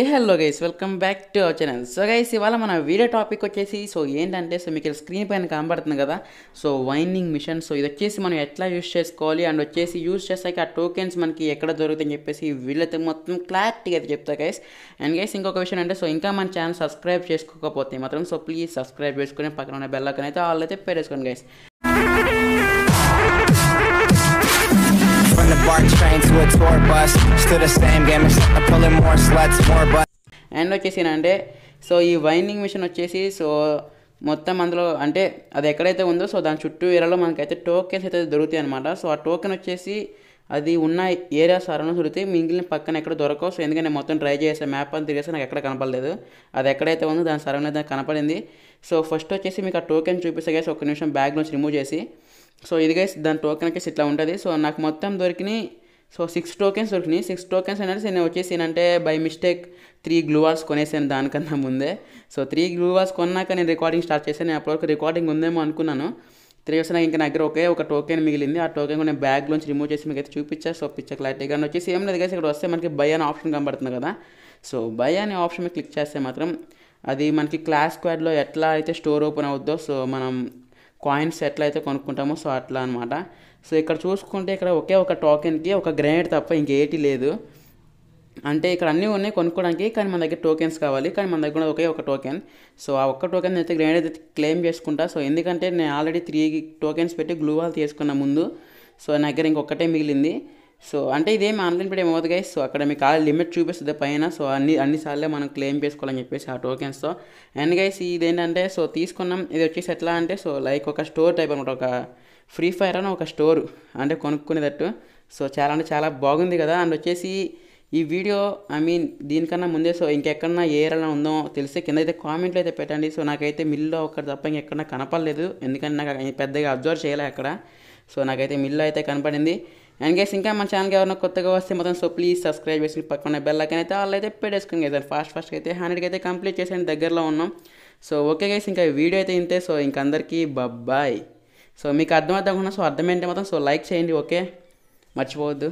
A hello guys welcome back to our channel so guys ఇవాళ మన video topic వచ్చేసి so ఏంటంటే so మీకు స్క్రీన్ పైన కనబడుతుంది కదా సో వైండింగ్ మిషన్ సో ఇది వచ్చేసి మనం ఎట్లా యూస్ చేసుకోవాలి అండ్ వచ్చేసి యూస్ చేసాక ఆ టోకెన్స్ మనకి ఎక్కడ దొరుకుతాయని చెప్పేసి వీళ్ళతో మొత్తం క్లారిటీగా అయితే చెప్తా గైస్ అండ్ గైస్ ఇంకొక విషయం అంటే సో ఇంకా మన ఛానల్ సబ్స్క్రైబ్ చేసుకోకపోతే మాత్రం సో ప్లీజ్ సబ్స్క్రైబ్ చేసుకుని పక్కన ఉన్న బెల్లకనైతే వాళ్ళు అయితే పేరేసుకోండి guys train to a tour bus. Still the same game, except pulling more sluts, more so ఈ వైండింగ్ మిషన్ వచ్చేసి సో మొత్తం అందులో అంటే అది ఎక్కడైతే ఉందో సో దాని చుట్టూ ఏరియాలో మనకైతే టోకెన్స్ అయితే దొరుకుతాయి అనమాట సో ఆ టోకెన్ వచ్చేసి అది ఉన్న ఏరియా సరౌండ్ దొరికితే మిగిలిన పక్కన ఎక్కడ దొరకవు సో ఎందుకంటే నేను మొత్తం ట్రై చేసే మ్యాప్ అని తిరిగేస్తే నాకు ఎక్కడ కనపడలేదు అది ఎక్కడైతే ఉందో దాని సరౌండ్ అయితే కనపడింది సో ఫస్ట్ వచ్చేసి మీకు ఆ టోకెన్ చూపిస్తే ఒక నిమిషం బ్యాగ్ నుంచి రిమూవ్ చేసి సో ఇది గైస్ దాని టోకెన్ కేసు ఇట్లా ఉంటుంది సో నాకు మొత్తం దొరికినాయి సో సిక్స్ టోకెన్స్ దొరికినాయి సిక్స్ టోకెన్స్ అనేసి నేను వచ్చేసి ఏంటంటే బై మిస్టేక్ త్రీ గ్లూవాల్స్ కొనేసాను దానికన్నా ముందే సో త్రీ గ్లూవాల్స్ కొన్నాక నేను రికార్డింగ్ స్టార్ట్ చేశాను నేను అప్పటివరకు రికార్డింగ్ ఉందేమో అనుకున్నాను త్రీ వచ్చి నాకు ఇంకా దగ్గర ఒకే ఒక టోకెన్ మిగిలింది ఆ టోకెన్ కూడా నేను బ్యాగ్లోంచి రిమూవ్ చేసి మీకు అయితే చూపించా సో పిచ్చర్ క్లారిటీ కానీ వచ్చేసి ఏం లేదు కదా ఇక్కడ వస్తే మనకి బై అనే ఆప్షన్ కనబడుతుంది కదా సో బై అనే ఆప్షన్ మీద క్లిక్ చేస్తే మాత్రం అది మనకి క్లాస్ స్క్వాడ్లో ఎట్లా అయితే స్టోర్ ఓపెన్ అవుద్దో సో మనం కాయిన్స్ అయితే కొనుక్కుంటామో సో అట్లా అనమాట సో ఇక్కడ చూసుకుంటే ఇక్కడ ఒకే ఒక టోకెన్కి ఒక గ్రానైట్ తప్ప ఇంకేటి లేదు అంటే ఇక్కడ అన్నీ ఉన్నాయి కొనుక్కోవడానికి కానీ మన దగ్గర టోకెన్స్ కావాలి కానీ మన దగ్గర ఒకే ఒక టోకెన్ సో ఆ ఒక్క టోకెన్ అయితే గ్రైండ్ అయితే క్లెయిమ్ చేసుకుంటా సో ఎందుకంటే నేను ఆల్రెడీ త్రీ టోకెన్స్ పెట్టి గ్లూవాల్ తీసుకున్న ముందు సో నా దగ్గర ఇంకొకటే మిగిలింది సో అంటే ఇదేం ఆన్లైన్ పేడ్ ఏమవుతుంది గైస్ సో అక్కడ మీకు ఆ లిమిట్ చూపిస్తుంది పైన సో అన్ని అన్నిసార్లు మనం క్లెయిమ్ చేసుకోవాలని చెప్పేసి ఆ టోకెన్స్తో అండ్ గైస్ ఇదేంటంటే సో తీసుకున్నాం ఇది వచ్చేసి ఎట్లా అంటే సో లైక్ ఒక స్టోర్ టైప్ అనమాట ఒక ఫ్రీ ఫైర్ అని ఒక స్టోర్ అంటే కొనుక్కునేటట్టు సో చాలా అంటే చాలా బాగుంది కదా అండ్ వచ్చేసి ఈ వీడియో ఐ మీన్ దీనికన్నా ముందే సో ఇంకెక్కడన్నా ఏ ఏరియాలో ఉందో తెలిస్తే కింద అయితే కామెంట్లు అయితే పెట్టండి సో నాకైతే మిల్లో ఒకటి తప్ప ఇంకెక్కడన్నా కనపడలేదు ఎందుకంటే నాకు పెద్దగా అబ్జర్వ్ చేయలే అక్కడ సో నాకైతే మిల్లు అయితే కనపడింది అండ్ గైస్ ఇంకా మన ఛానల్కి ఎవరైనా కొత్తగా వస్తే మొత్తం సో ప్లీజ్ సబ్స్క్రైబ్ చేసి పక్కన బెల్లకైనా అయితే వాళ్ళు అయితే పెట్టేసుకుని కదా ఫాస్ట్ ఫాస్ట్ అయితే హండ్రెడ్కి అయితే కంప్లీట్ చేసేయండి దగ్గరలో ఉన్నాం సో ఓకే గైస్ ఇంకా వీడియో అయితే ఇంతే సో ఇంక అందరికీ సో మీకు అర్థం అర్థం సో అర్థం ఏంటి మొత్తం సో లైక్ చేయండి ఓకే మర్చిపోవద్దు